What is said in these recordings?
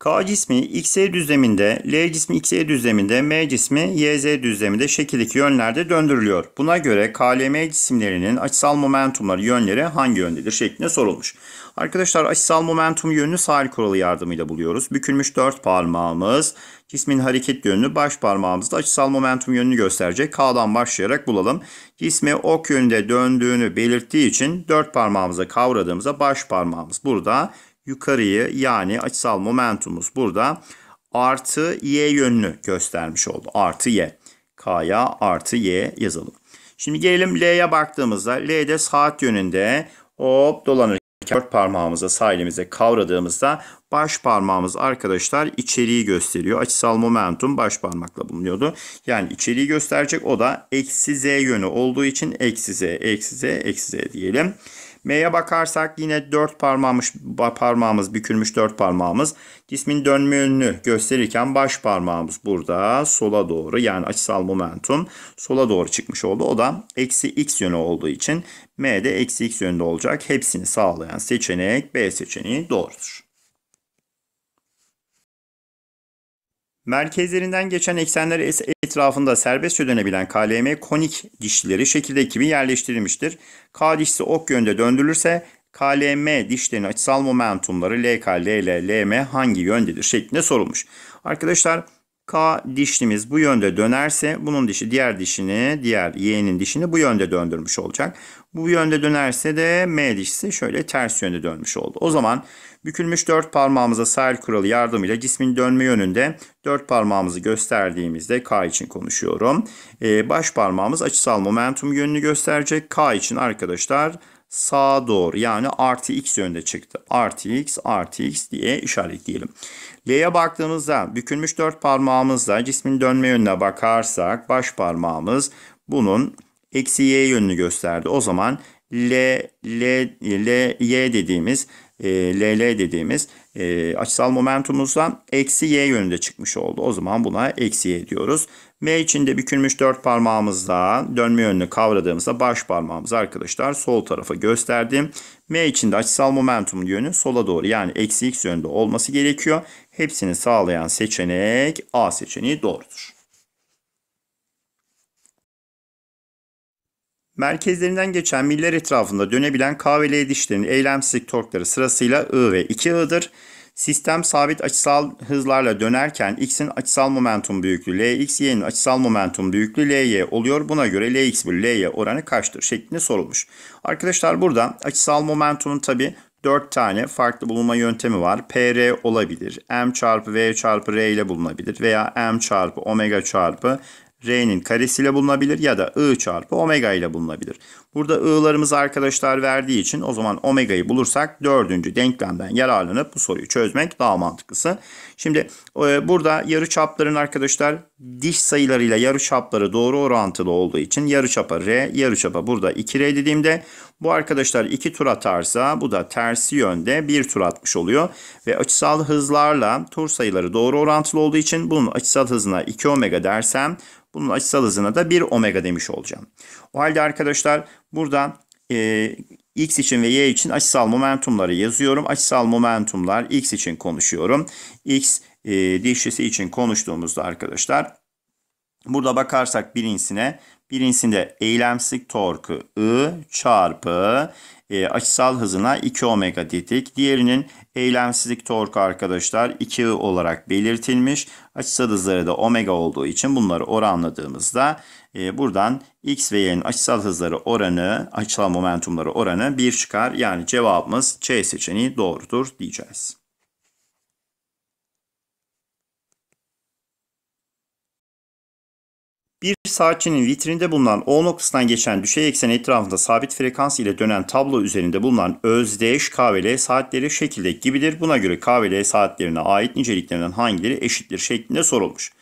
K cismi XY e düzleminde, L cismi XY e düzleminde, M cismi YZ düzleminde şekildeki yönlerde döndürülüyor. Buna göre KLM cisimlerinin açısal momentumları yönleri hangi yöndedir şeklinde sorulmuş. Arkadaşlar açısal momentum yönünü sahil kuralı yardımıyla buluyoruz. Bükülmüş dört parmağımız cismin hareket yönünü baş parmağımızda açısal momentum yönünü gösterecek. K'dan başlayarak bulalım. Cismi ok yönünde döndüğünü belirttiği için dört parmağımıza kavradığımızda baş parmağımız burada yukarıyı yani açısal momentumumuz burada artı y yönünü göstermiş oldu. Artı y. K'ya artı y yazalım. Şimdi gelelim L'ye baktığımızda L'de saat yönünde hop dolanırken dört parmağımıza sahilimize kavradığımızda baş parmağımız arkadaşlar içeriği gösteriyor. Açısal momentum baş parmakla bulunuyordu. Yani içeriği gösterecek o da eksi z yönü olduğu için eksi z eksi z eksi z diyelim. M'ye bakarsak yine dört parmağımız, parmağımız bükülmüş dört parmağımız. Cismin dönme yönünü gösterirken baş parmağımız burada sola doğru yani açısal momentum sola doğru çıkmış oldu. O da eksi x yönü olduğu için M de eksi x yönünde olacak. Hepsini sağlayan seçenek B seçeneği doğrudur. Merkezlerinden geçen eksenler etrafında serbestçe dönebilen KLM konik dişlileri şekilde gibi yerleştirilmiştir. K dişisi ok yönde döndürülürse KLM dişlerinin açısal momentumları LK, LL, LM hangi yöndedir şeklinde sorulmuş. Arkadaşlar K dişlimiz bu yönde dönerse bunun dişi diğer dişini, diğer yeğenin dişini bu yönde döndürmüş olacak. Bu yönde dönerse de M dişisi şöyle ters yönde dönmüş oldu. O zaman bükülmüş dört parmağımıza sahil kuralı yardımıyla cismin dönme yönünde dört parmağımızı gösterdiğimizde K için konuşuyorum. Ee, baş parmağımız açısal momentum yönünü gösterecek. K için arkadaşlar sağa doğru yani artı x yönde çıktı. Artı x artı x diye işaretleyelim. L'ye baktığımızda bükülmüş dört parmağımızla cismin dönme yönüne bakarsak baş parmağımız bunun eksi y yönünü gösterdi. O zaman L, L, L, y dediğimiz e, LL dediğimiz e, açısal momentumumuzdan eksi Y yönünde çıkmış oldu. O zaman buna eksi Y diyoruz. M içinde bükülmüş dört parmağımızla dönme yönünü kavradığımızda baş parmağımız arkadaşlar sol tarafa gösterdim. M içinde açısal momentum yönü sola doğru yani eksi X yönünde olması gerekiyor. Hepsini sağlayan seçenek A seçeneği doğrudur. Merkezlerinden geçen miller etrafında dönebilen K ve L dişlerinin eylemsizlik torkları sırasıyla I ve 2I'dır. Sistem sabit açısal hızlarla dönerken x'in açısal momentum büyüklüğü Lx, y'nin açısal momentum büyüklüğü Ly oluyor. Buna göre Lx bölü Ly oranı kaçtır şeklinde sorulmuş. Arkadaşlar burada açısal momentumun tabi 4 tane farklı bulunma yöntemi var. PR olabilir, M çarpı V çarpı R ile bulunabilir veya M çarpı omega çarpı R'nin karesiyle bulunabilir ya da I çarpı omega ile bulunabilir. Burada I'larımız arkadaşlar verdiği için o zaman omega'yı bulursak dördüncü denklemden yararlanıp bu soruyu çözmek daha mantıklısı. Şimdi e, burada yarı çapların arkadaşlar diş sayılarıyla yarı çapları doğru orantılı olduğu için yarı çapa R, yarı çapa burada 2R dediğimde bu arkadaşlar 2 tur atarsa bu da tersi yönde 1 tur atmış oluyor. Ve açısal hızlarla tur sayıları doğru orantılı olduğu için bunun açısal hızına 2 omega dersem bunun açısal hızına da 1 omega demiş olacağım. O halde arkadaşlar burada e, X için ve Y için açısal momentumları yazıyorum. Açısal momentumlar X için konuşuyorum. X e, dişlisi için konuştuğumuzda arkadaşlar Burada bakarsak birincisine birincisinde eylemsizlik torku I çarpı e, açısal hızına 2 omega dedik. Diğerinin eylemsizlik torku arkadaşlar 2 olarak belirtilmiş. Açısal hızları da omega olduğu için bunları oranladığımızda e, buradan x ve y'nin açısal hızları oranı, açısal momentumları oranı 1 çıkar. Yani cevabımız C seçeneği doğrudur diyeceğiz. Bir saatçinin vitrinde bulunan O noktasından geçen düşey eksen etrafında sabit frekans ile dönen tablo üzerinde bulunan özdeş KVL saatleri şekilde gibidir. Buna göre KVL saatlerine ait niceliklerinden hangileri eşittir şeklinde sorulmuş.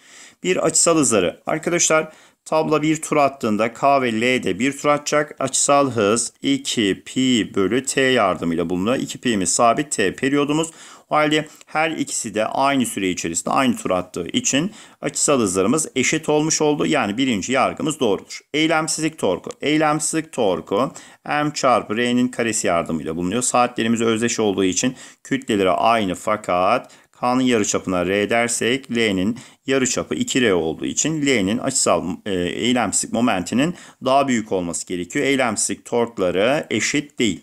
Bir açısal hızları. Arkadaşlar tablo bir tur attığında K ve L de bir tur atacak. Açısal hız 2 pi bölü T yardımıyla bulunuyor. 2 pi'miz sabit T periyodumuz halde her ikisi de aynı süre içerisinde aynı tur attığı için açısal hızlarımız eşit olmuş oldu. Yani birinci yargımız doğrudur. Eylemsizlik torku. Eylemsizlik torku m çarpı r'nin karesi yardımıyla bulunuyor. Saatlerimiz özdeş olduğu için kütleleri aynı fakat K'nın yarıçapına R dersek L'nin yarıçapı 2R olduğu için L'nin açısal e, eylemsizlik momentinin daha büyük olması gerekiyor. Eylemsizlik torkları eşit değil.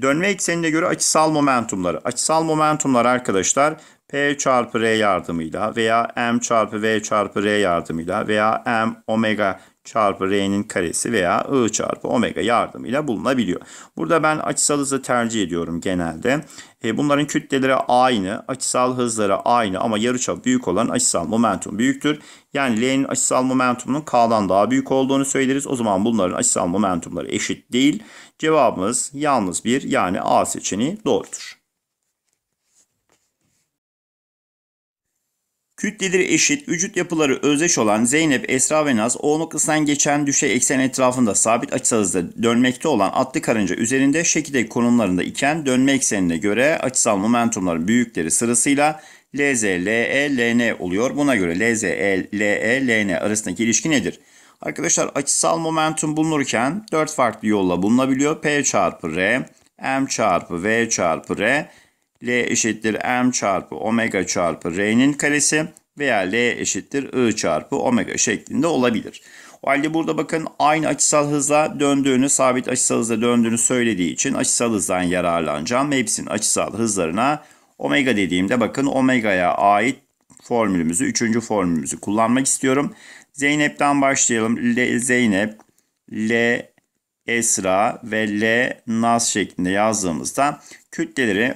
Dönme eksenine göre açısal momentumları. Açısal momentumlar arkadaşlar P çarpı R yardımıyla veya M çarpı V çarpı R yardımıyla veya M omega çarpı r'nin karesi veya i çarpı omega yardımıyla bulunabiliyor. Burada ben açısal hızı tercih ediyorum genelde. E, bunların kütleleri aynı, açısal hızları aynı ama yarıçap büyük olan açısal momentum büyüktür. Yani L'nin açısal momentumunun K'dan daha büyük olduğunu söyleriz. O zaman bunların açısal momentumları eşit değil. Cevabımız yalnız bir yani A seçeneği doğrudur. Kütleleri eşit, vücut yapıları özdeş olan Zeynep, Esra ve Naz O noktasından geçen düşey eksen etrafında sabit açısal hızda dönmekte olan atlı karınca üzerinde şekilde konumlarında iken dönme eksenine göre açısal momentumların büyükleri sırasıyla LZ, LE, LN oluyor. Buna göre LZ, LE, LN arasındaki ilişki nedir? Arkadaşlar açısal momentum bulunurken 4 farklı yolla bulunabiliyor. P çarpı R, M çarpı V çarpı R L eşittir M çarpı omega çarpı R'nin karesi veya L eşittir I çarpı omega şeklinde olabilir. O halde burada bakın aynı açısal hızla döndüğünü, sabit açısal hızla döndüğünü söylediği için açısal hızdan yararlanacağım. Hepsinin açısal hızlarına omega dediğimde bakın omega'ya ait formülümüzü, üçüncü formülümüzü kullanmak istiyorum. Zeynep'ten başlayalım. L, Zeynep, L, Esra ve L, Naz şeklinde yazdığımızda kütleleri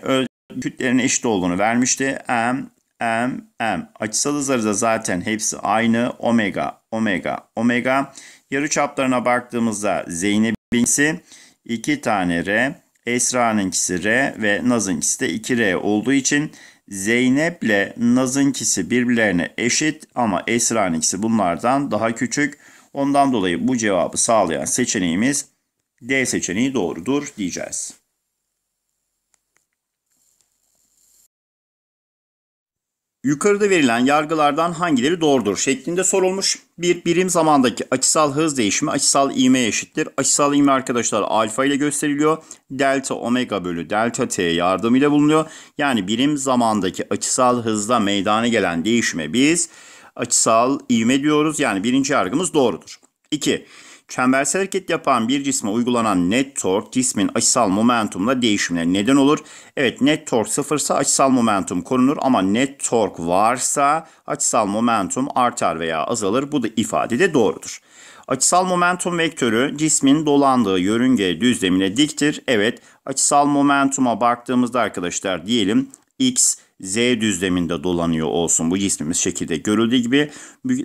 kütlerin eşit olduğunu vermişti. M, M, M. Açısal hızları da zaten hepsi aynı. Omega, omega, omega. Yarı çaplarına baktığımızda Zeynep'inki 2 tane R, Esra'nınkisi R ve Naz'ınkisi de 2R olduğu için Zeynep ile Naz'ınkisi birbirlerine eşit ama Esra'nınkisi bunlardan daha küçük. Ondan dolayı bu cevabı sağlayan seçeneğimiz D seçeneği doğrudur diyeceğiz. Yukarıda verilen yargılardan hangileri doğrudur şeklinde sorulmuş. Bir birim zamandaki açısal hız değişimi açısal ivme eşittir. Açısal ivme arkadaşlar alfa ile gösteriliyor. Delta omega bölü delta t yardımıyla bulunuyor. Yani birim zamandaki açısal hızla meydana gelen değişime biz açısal ivme diyoruz. Yani birinci yargımız doğrudur. 2. Çembersel hareket yapan bir cisme uygulanan net tork cismin açısal momentumla değişimine neden olur. Evet net tork sıfırsa açısal momentum korunur ama net tork varsa açısal momentum artar veya azalır. Bu da ifade de doğrudur. Açısal momentum vektörü cismin dolandığı yörünge düzlemine diktir. Evet açısal momentuma baktığımızda arkadaşlar diyelim x Z düzleminde dolanıyor olsun. Bu cismimiz şekilde görüldüğü gibi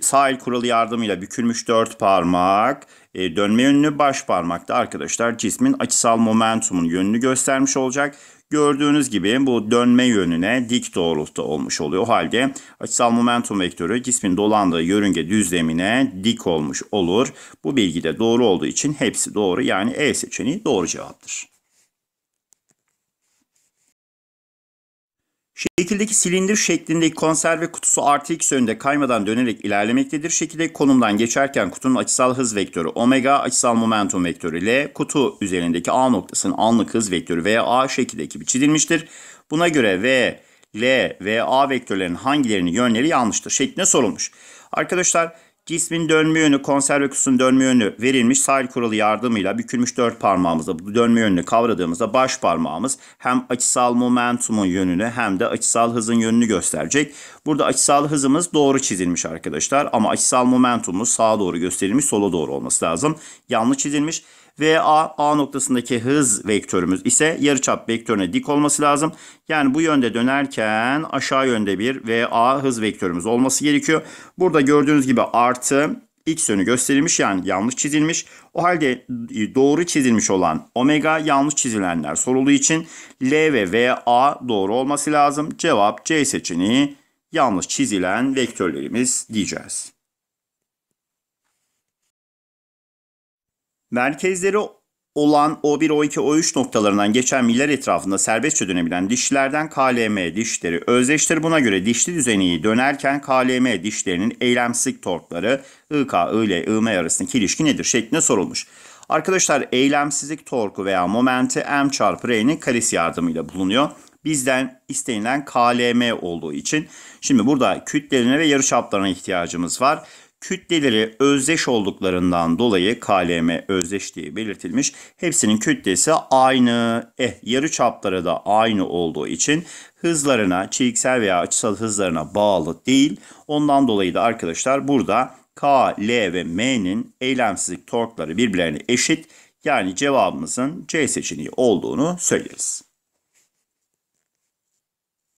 sahil kuralı yardımıyla bükülmüş dört parmak e, dönme yönünü baş parmakta arkadaşlar cismin açısal momentumun yönünü göstermiş olacak. Gördüğünüz gibi bu dönme yönüne dik doğrultuda olmuş oluyor. O halde açısal momentum vektörü cismin dolandığı yörünge düzlemine dik olmuş olur. Bu bilgi de doğru olduğu için hepsi doğru yani E seçeneği doğru cevaptır. Şekildeki silindir şeklindeki konserve kutusu artı x yönünde kaymadan dönerek ilerlemektedir. Şekilde konumdan geçerken kutunun açısal hız vektörü omega, açısal momentum vektörü L, kutu üzerindeki A noktasının anlık hız vektörü VA şekildeki bir çizilmiştir. Buna göre V, L ve A vektörlerinin hangilerinin yönleri yanlıştır şeklinde sorulmuş. Arkadaşlar Cismin dönme yönü, konserve kutusunun dönme yönü verilmiş sahil kuralı yardımıyla bükülmüş dört parmağımızla bu dönme yönünü kavradığımızda baş parmağımız hem açısal momentumun yönünü hem de açısal hızın yönünü gösterecek. Burada açısal hızımız doğru çizilmiş arkadaşlar ama açısal momentumumuz sağa doğru gösterilmiş sola doğru olması lazım. Yanlış çizilmiş. VA A noktasındaki hız vektörümüz ise yarıçap vektörüne dik olması lazım. Yani bu yönde dönerken aşağı yönde bir VA hız vektörümüz olması gerekiyor. Burada gördüğünüz gibi artı X yönü gösterilmiş yani yanlış çizilmiş. O halde doğru çizilmiş olan omega yanlış çizilenler sorulduğu için L ve VA doğru olması lazım. Cevap C seçeneği yanlış çizilen vektörlerimiz diyeceğiz. Merkezleri olan O1, O2, O3 noktalarından geçen miller etrafında serbestçe dönebilen dişlerden KLM dişleri özdeştir. Buna göre dişli düzeneyi dönerken KLM dişlerinin eylemsizlik torkları IK, ile IM arasındaki ilişki nedir şeklinde sorulmuş. Arkadaşlar eylemsizlik torku veya momenti M çarpı R'nin karesi yardımıyla bulunuyor. Bizden istenilen KLM olduğu için. Şimdi burada kütlelerine ve yarıçaplarına ihtiyacımız var. Kütleleri özdeş olduklarından dolayı KLM özdeş diye belirtilmiş. Hepsinin kütlesi aynı. Eh yarı çapları da aynı olduğu için hızlarına çiziksel veya açısal hızlarına bağlı değil. Ondan dolayı da arkadaşlar burada K, L ve M'nin eylemsizlik torkları birbirlerine eşit. Yani cevabımızın C seçeneği olduğunu söyleriz.